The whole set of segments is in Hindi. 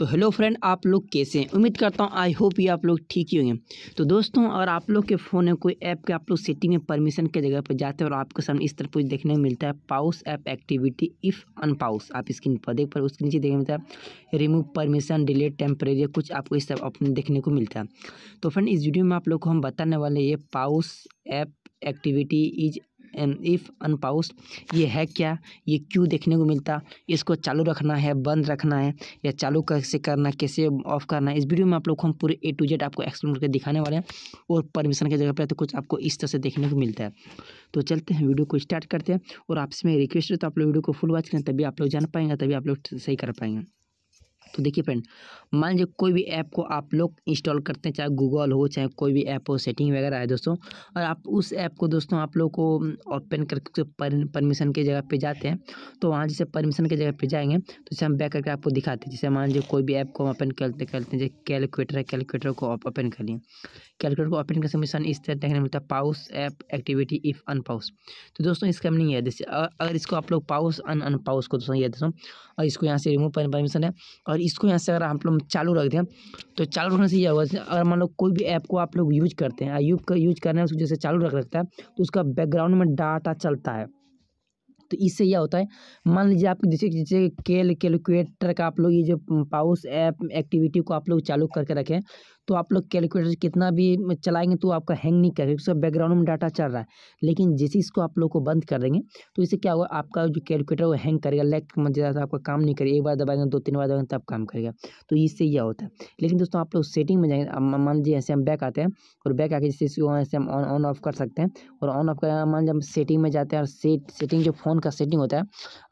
तो हेलो फ्रेंड आप लोग कैसे हैं उम्मीद करता हूँ आई होप ये आप लोग ठीक ही होंगे तो दोस्तों अगर आप लोग के फ़ोन में कोई ऐप के आप लोग सेटिंग में परमिशन के जगह पर जाते हैं और आपके सामने इस तरह कुछ देखने को मिलता है pause app activity if unpause आप स्क्रीन पर देख पर उसके नीचे देखने मिलता है रिमूव परमिशन डिलीट टेम्परेरी कुछ आपको इस तरह अपने देखने को मिलता है तो फ्रेंड इस वीडियो में आप लोग को हम बताने वाले ये pause app activity is if unpause ये है क्या ये क्यों देखने को मिलता इसको चालू रखना है बंद रखना है या चालू कैसे करना कैसे ऑफ करना है इस वीडियो में आप लोग को हम पूरे ए टू जेड आपको एक्सप्लेन करके दिखाने वाले हैं और परमिशन की जगह पर तो कुछ आपको इस तरह से देखने को मिलता है तो चलते हैं वीडियो को स्टार्ट करते हैं और आपसे मेरी रिक्वेस्ट है तो आप लोग वीडियो को फुल वॉच करें तभी आप लोग जान पाएंगे तभी आप लोग सही कर पाएंगे तो देखिए फ्रेंड मान लीजिए कोई भी ऐप को आप लोग इंस्टॉल करते हैं चाहे गूगल हो चाहे कोई भी ऐप हो सेटिंग वगैरह है दोस्तों और आप उस ऐप को दोस्तों आप लोग को ओपन करके परमिशन की जगह पे जाते हैं तो वहाँ जैसे परमिशन की जगह पे जाएंगे तो जैसे हम बैक करके आपको दिखाते हैं जैसे मान लीजिए कोई भी ऐप को हम ओपन करते करते हैं जैसे कैलकुलेटर है कैलकुलेटर को आप ओपन कर लिए कैलकुलेटर को ओपन करके मिशन इस तरह देखने मिलता है pause app activity if unpause तो दोस्तों इसका नहीं है जैसे अगर इसको आप लोग पाउस अन अनपाउस को दोस्तों ये दोस्तों और इसको यहाँ से रिमूव परमिशन है और और इसको यहाँ से अगर आप लोग चालू रख दें तो चालू रखने से यह होगा अगर मान लो कोई भी ऐप को आप लोग यूज करते हैं यूज यूज कर उसको जैसे चालू रख रखता है तो उसका बैकग्राउंड में डाटा चलता है तो इससे यह होता है मान लीजिए आप जैसे जैसे केल कैलकुलेटर का आप लोग ये जो पाउस ऐप एक्टिविटी को आप लोग चालू करके रखें तो आप लोग कैलकुलेटर कितना भी चलाएंगे तो आपका हैंग नहीं करेगा उसका बैकग्राउंड में डाटा चल रहा है लेकिन जैसे इसको आप लोग को बंद कर देंगे तो इससे क्या होगा आपका जो कैलकुलेटर वो हैंग करेगा लैग ज़्यादा आपका काम नहीं करेगा एक बार दबाएंगे तो दो तीन बार दबाएंगे तब काम करेगा तो इससे यह होता है लेकिन दोस्तों आप लोग सेटिंग में जाएंगे मान लीजिए ऐसे हम बैक आते हैं और बैक आके जैसे इसको ऐसे हम ऑन ऑन ऑफ कर सकते हैं और ऑन ऑफ कर मान लीजिए हम सेटिंग में जाते हैं और सेट सेटिंग जो फ़ोन का सेटिंग होता है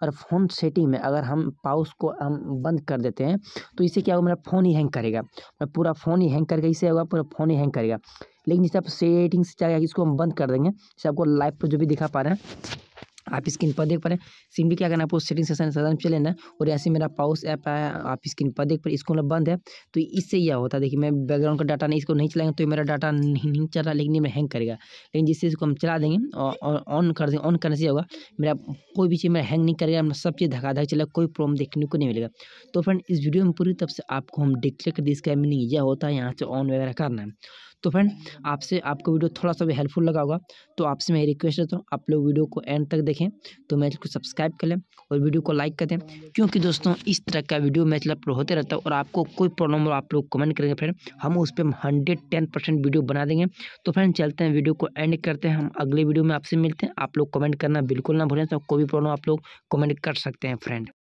और फ़ोन सेटिंग में अगर हम पाउस को हम बंद कर देते हैं तो इससे क्या होगा मेरा फ़ोन ही हैंग करेगा मैं पूरा फ़ोन ही हैंग करके इससे होगा पूरा फ़ोन ही हैंग करेगा लेकिन जैसे आप सेटिंग से चाहिए इसको हम बंद कर देंगे जैसे आपको लाइव पर जो भी दिखा पा रहे हैं आप स्क्रीन पर देख पा रहे हैं सिंपली क्या करना है आपको सेटिंग सेशन सदन पे लेना है और ऐसे मेरा पाउस ऐप आया आप स्क्रीन पर देख पा इसको मतलब बंद है तो इससे यह होता है देखिए मैं बैकग्राउंड का डाटा नहीं इसको नहीं चलाएंगे तो मेरा डाटा नहीं, नहीं चल रहा लेकिन ये हैंग करेगा लेकिन जिससे इसको हम चला देंगे और ऑन कर देंगे ऑन करने से होगा मेरा कोई भी चीज़ मेरा हैंग नहीं करेगा मतलब सब चीज़ धका धक चलेगा कोई प्रॉब्लम देखने को नहीं मिलेगा तो फ्रेंड इस वीडियो में पूरी तरफ से आपको हम डिक्लेयर कर दी इसका मीनिंग यह होता है यहाँ से ऑन वगैरह करना है तो फ्रेंड आपसे आपको वीडियो थोड़ा सा भी हेल्पफुल लगा होगा तो आपसे मैं रिक्वेस्ट है तो आप लोग वीडियो को एंड तक देखें तो मैच को सब्सक्राइब कर लें और वीडियो को लाइक कर दें क्योंकि दोस्तों इस तरह का वीडियो मैच अपलोड होते रहता है और आपको कोई प्रॉब्लम हो आप लोग कमेंट करेंगे फ्रेंड हम उस पर हंड्रेड टेन परसेंट वीडियो बना देंगे तो फ्रेंड चलते हैं वीडियो को एंड करते हैं हम अगले वीडियो में आपसे मिलते हैं आप लोग कमेंट करना बिल्कुल ना भूलें तो कोई भी प्रॉब्लम आप लोग कमेंट कर सकते हैं फ्रेंड